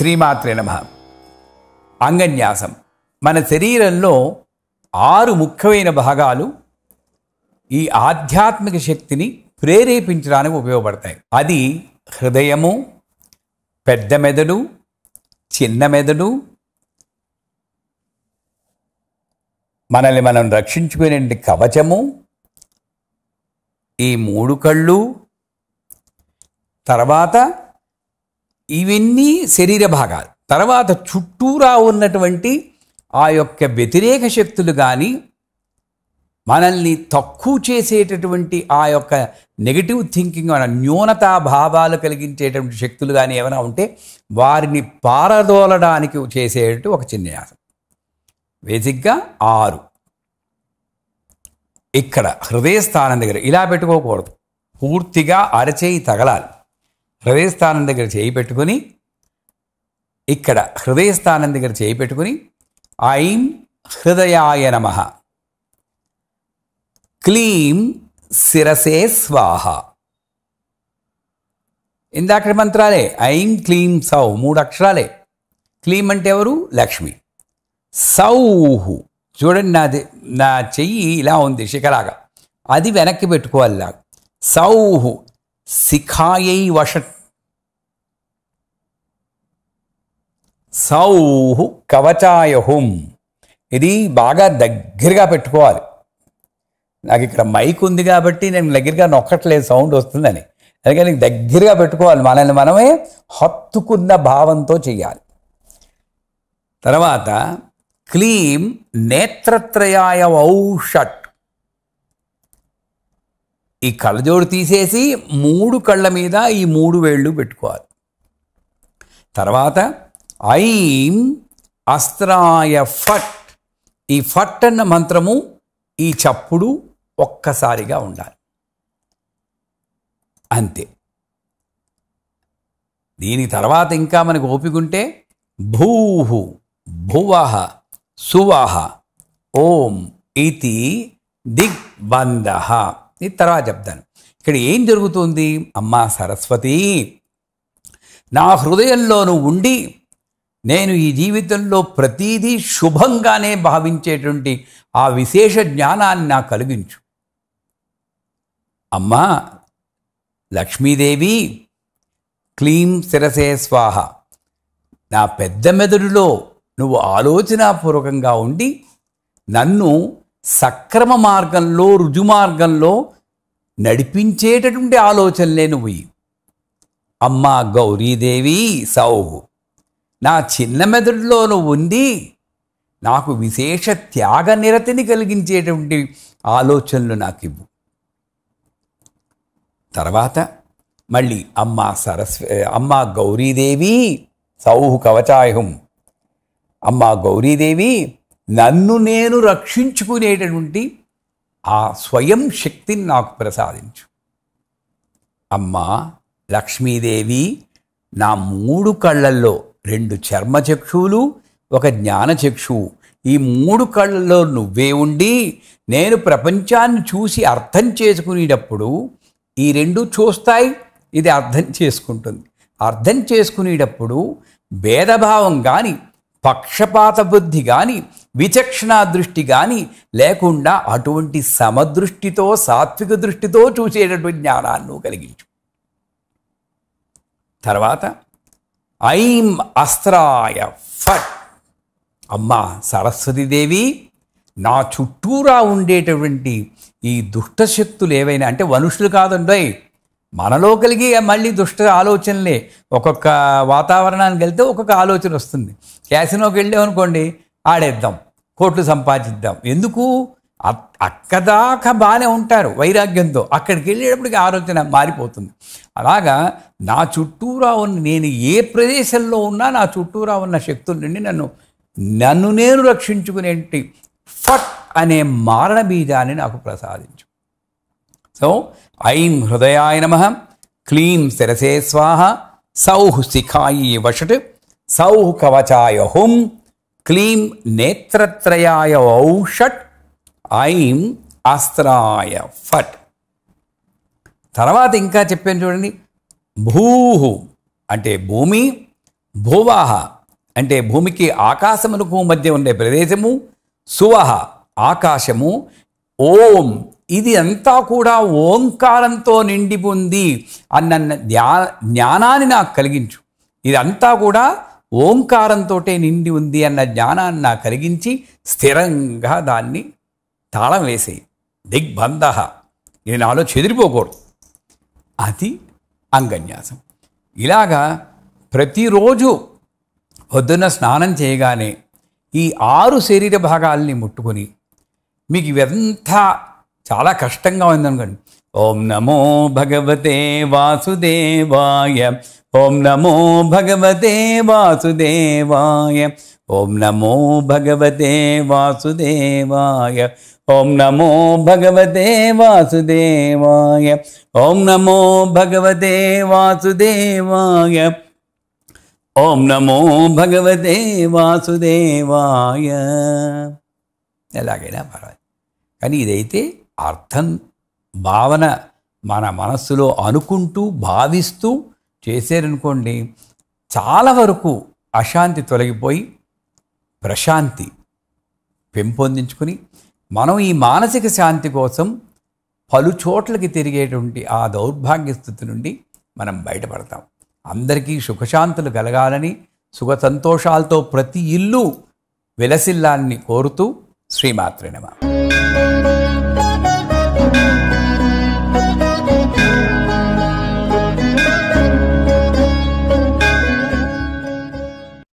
శ్రీమాత్రే నమ అంగన్యాసం మన శరీరంలో ఆరు ముఖ్యమైన భాగాలు ఈ ఆధ్యాత్మిక శక్తిని ప్రేరేపించడానికి ఉపయోగపడతాయి అది హృదయము పెద్ద మెదడు చిన్న మెదడు మనల్ని మనం రక్షించుకునే కవచము ఈ మూడు కళ్ళు తర్వాత ఇవన్నీ శరీర భాగాలు తర్వాత చుట్టూరా ఉన్నటువంటి ఆ యొక్క వ్యతిరేక శక్తులు కానీ మనల్ని తక్కువ చేసేటటువంటి ఆ యొక్క నెగిటివ్ థింకింగ్ మన న్యూనతా భావాలు కలిగించేటువంటి శక్తులు కానీ ఏమైనా ఉంటే వారిని పారదోలడానికి చేసేటట్టు ఒక చిన్యాసం బేసిక్గా ఆరు ఇక్కడ హృదయ స్థానం దగ్గర ఇలా పెట్టుకోకూడదు పూర్తిగా అరచేయి తగలాలి హృదయస్థానం దగ్గర చేయి పెట్టుకుని ఇక్కడ హృదయస్థానం దగ్గర చేయి పెట్టుకుని ఐం హృదయాయ నమ క్లీం శిరసే స్వాహ ఇందాక మంత్రాలే ఐం క్లీం సౌ మూడు అక్షరాలే క్లీం అంటే ఎవరు లక్ష్మి సౌహు చూడండి నాది నా చెయ్యి ఇలా ఉంది శిఖలాగా అది వెనక్కి పెట్టుకోవాలి సౌహు శిఖాయై వషట్ సౌహు కవచాయహుం ఇది బాగా దగ్గరగా పెట్టుకోవాలి నాకు ఇక్కడ మైక్ ఉంది కాబట్టి నేను దగ్గరగా నొక్కట్లేదు సౌండ్ వస్తుందని అందుకని దగ్గరగా పెట్టుకోవాలి మనల్ని మనమే హత్తుకున్న భావంతో చేయాలి తర్వాత క్లీం నేత్రత్రయాయ ఔషట్ ఈ కళ్ళజోడు తీసేసి మూడు కళ్ళ మీద ఈ మూడు వేళ్ళు పెట్టుకోవాలి తర్వాత ఐం అస్త్రాయ ఫట్ ఈ ఫట్ అన్న మంత్రము ఈ చప్పుడు ఒక్కసారిగా ఉండాలి అంతే దీని తర్వాత ఇంకా మనకు ఓపికంటే భూహు భువహ సువహ ఓం ఇది దిగ్బంధ ఇది తర్వాత చెప్తాను ఇక్కడ ఏం జరుగుతుంది అమ్మా సరస్వతి నా హృదయంలోనూ ఉండి నేను ఈ జీవితంలో ప్రతీదీ శుభంగానే భావించేటువంటి ఆ విశేష జ్ఞానాన్ని నాకు కలిగించు అమ్మా లక్ష్మీదేవి క్లీం శిరసే స్వాహ నా పెద్ద మెదడులో నువ్వు ఆలోచనాపూర్వకంగా ఉండి నన్ను సక్రమ మార్గంలో రుజుమార్గంలో నడిపించేటటువంటి ఆలోచనలే నువ్వు అమ్మా గౌరీదేవి సౌ నా చిన్న మెదడులో నువ్వు ఉండి నాకు విశేష త్యాగ నిరతిని కలిగించేటువంటి ఆలోచనలు నాకు ఇవ్వు తర్వాత మళ్ళీ అమ్మ సరస్వ అమ్మ గౌరీదేవి సౌహు కవచాయుహం అమ్మ గౌరీదేవి నన్ను నేను రక్షించుకునేటటువంటి ఆ స్వయం శక్తిని నాకు ప్రసాదించు అమ్మా లక్ష్మీదేవి నా మూడు కళ్ళల్లో రెండు చర్మచక్షువులు ఒక జ్ఞానచక్షువు ఈ మూడు కళ్ళల్లో నువ్వే ఉండి నేను ప్రపంచాన్ని చూసి అర్థం చేసుకునేటప్పుడు ఈ రెండు చూస్తాయి ఇది అర్థం చేసుకుంటుంది అర్థం చేసుకునేటప్పుడు భేదభావం కానీ పక్షపాత బుద్ధి కానీ విచక్షణ దృష్టి కానీ లేకుండా అటువంటి సమదృష్టితో సాత్విక దృష్టితో చూసేటటువంటి జ్ఞానాన్ని కలిగించు తర్వాత ఐం అస్త్రాయ ఫట్ అమ్మ సరస్వతీదేవి నా చుట్టూరా ఉండేటటువంటి ఈ దుష్టశక్తులు ఏవైనా అంటే మనుషులు కాదండోయ్ మనలో కలిగి మళ్ళీ దుష్ట ఆలోచనలే ఒక్కొక్క వాతావరణానికి వెళ్తే ఒక్కొక్క ఆలోచన వస్తుంది క్యాసినోకి వెళ్ళామనుకోండి ఆడేద్దాం కోట్లు సంపాదిద్దాం ఎందుకు అక్కదాకా బాగానే ఉంటారు వైరాగ్యంతో అక్కడికి వెళ్ళేటప్పటికి ఆలోచన మారిపోతుంది అలాగా నా చుట్టూరా ఉన్న నేను ఏ ప్రదేశంలో ఉన్నా నా చుట్టూరా ఉన్న శక్తుల నుండి నన్ను నన్ను నేను రక్షించుకునేంటి ఫట్ అనే మారణ బీజాన్ని నాకు ప్రసాదించు సో ఐం హృదయాయ నమ క్లీం శిరసే స్వాహ సౌః శిఖాయి వషట్ సౌః కవచాయ హుం క్లీం నేత్రత్రయాయ ఔషట్ ఐం అస్త్రాయ ఫట్ తర్వాత ఇంకా చెప్పాను చూడండి భూహు అంటే భూమి భువహ అంటే భూమికి ఆకాశమునకు మధ్య ఉండే ప్రదేశము సువహ ఆకాశము ఓం ఇది అంతా కూడా ఓంకారంతో నిండి ఉంది అన్న జ్ఞానాన్ని నాకు కలిగించు ఇదంతా కూడా ఓంకారంతో నిండి ఉంది అన్న జ్ఞానాన్ని నాకు కలిగించి స్థిరంగా దాన్ని తాళం వేసేయి దిగ్బంధ ఇది నాలో చెదిరిపోకూడదు అది అంగన్యాసం ఇలాగా ప్రతిరోజు పొద్దున్న స్నానం చేయగానే ఈ ఆరు శరీర భాగాల్ని ముట్టుకొని మీకు ఇవంతా చాలా కష్టంగా అనుకోండి ఓం నమో భగవతే వాసుదేవాయ ఓం నమో భగవతే వాసుదేవాయ ఓం నమో భగవతే వాసుదేవాయ ఓం నమో భగవతే వాసుదేవాయ ఓం నమో భగవతే వాసుదేవాయ ఓం నమో భగవతే వాసుదేవాయ ఎలాగైనా పర్వాలేదు కానీ ఇదైతే అర్థం భావన మన మనస్సులో అనుకుంటూ భావిస్తూ చేశారనుకోండి చాలా వరకు అశాంతి తొలగిపోయి ప్రశాంతి పెంపొందించుకుని మనం ఈ మానసిక శాంతి కోసం పలు చోట్లకి తిరిగేటువంటి ఆ దౌర్భాగ్య స్థితి నుండి మనం బయటపడతాం అందరికీ సుఖశాంతులు కలగాలని సుఖ సంతోషాలతో ప్రతి ఇల్లు విలసిల్లాన్ని కోరుతూ శ్రీమాత్రినమా